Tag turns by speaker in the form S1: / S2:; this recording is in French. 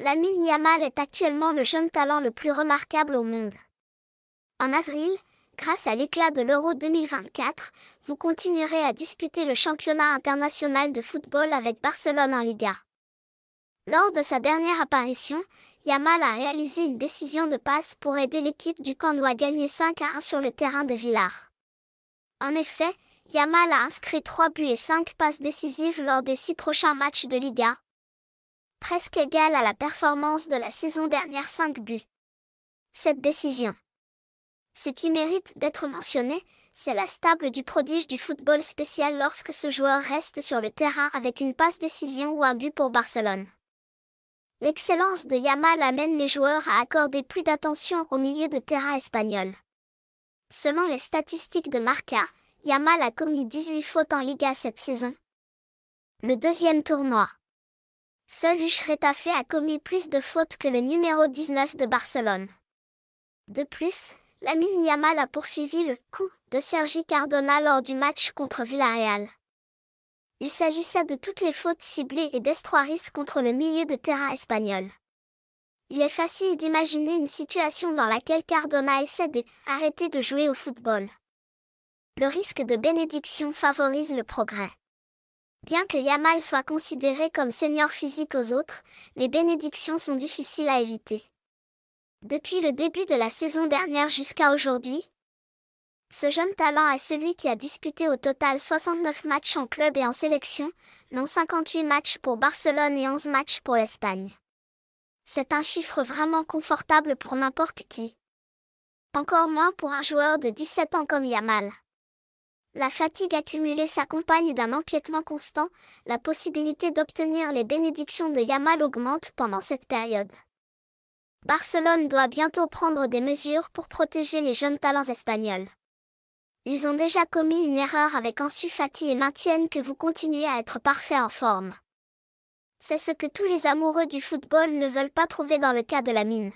S1: Lamine Yamal est actuellement le jeune talent le plus remarquable au monde. En avril, grâce à l'éclat de l'Euro 2024, vous continuerez à disputer le championnat international de football avec Barcelone en Liga. Lors de sa dernière apparition, Yamal a réalisé une décision de passe pour aider l'équipe du Candou à gagner 5 à 1 sur le terrain de Villars. En effet, Yamal a inscrit 3 buts et 5 passes décisives lors des 6 prochains matchs de Liga, presque égale à la performance de la saison dernière 5 buts. Cette décision. Ce qui mérite d'être mentionné, c'est la stable du prodige du football spécial lorsque ce joueur reste sur le terrain avec une passe décision ou un but pour Barcelone. L'excellence de Yamal amène les joueurs à accorder plus d'attention au milieu de terrain espagnol. Selon les statistiques de Marca, Yamal a commis 18 fautes en Liga cette saison. Le deuxième tournoi. Seul Huchretafé a commis plus de fautes que le numéro 19 de Barcelone. De plus, Lamine Yamal a poursuivi le coup de Sergi Cardona lors du match contre Villarreal. Il s'agissait de toutes les fautes ciblées et d'Estroiris contre le milieu de terrain espagnol. Il est facile d'imaginer une situation dans laquelle Cardona essaie d'arrêter de jouer au football. Le risque de bénédiction favorise le progrès. Bien que Yamal soit considéré comme seigneur physique aux autres, les bénédictions sont difficiles à éviter. Depuis le début de la saison dernière jusqu'à aujourd'hui, ce jeune talent est celui qui a disputé au total 69 matchs en club et en sélection, dont 58 matchs pour Barcelone et 11 matchs pour l'Espagne. C'est un chiffre vraiment confortable pour n'importe qui. Encore moins pour un joueur de 17 ans comme Yamal. La fatigue accumulée s'accompagne d'un empiètement constant, la possibilité d'obtenir les bénédictions de Yamal augmente pendant cette période. Barcelone doit bientôt prendre des mesures pour protéger les jeunes talents espagnols. Ils ont déjà commis une erreur avec Ansu Fati et maintiennent que vous continuez à être parfait en forme. C'est ce que tous les amoureux du football ne veulent pas trouver dans le cas de la mine.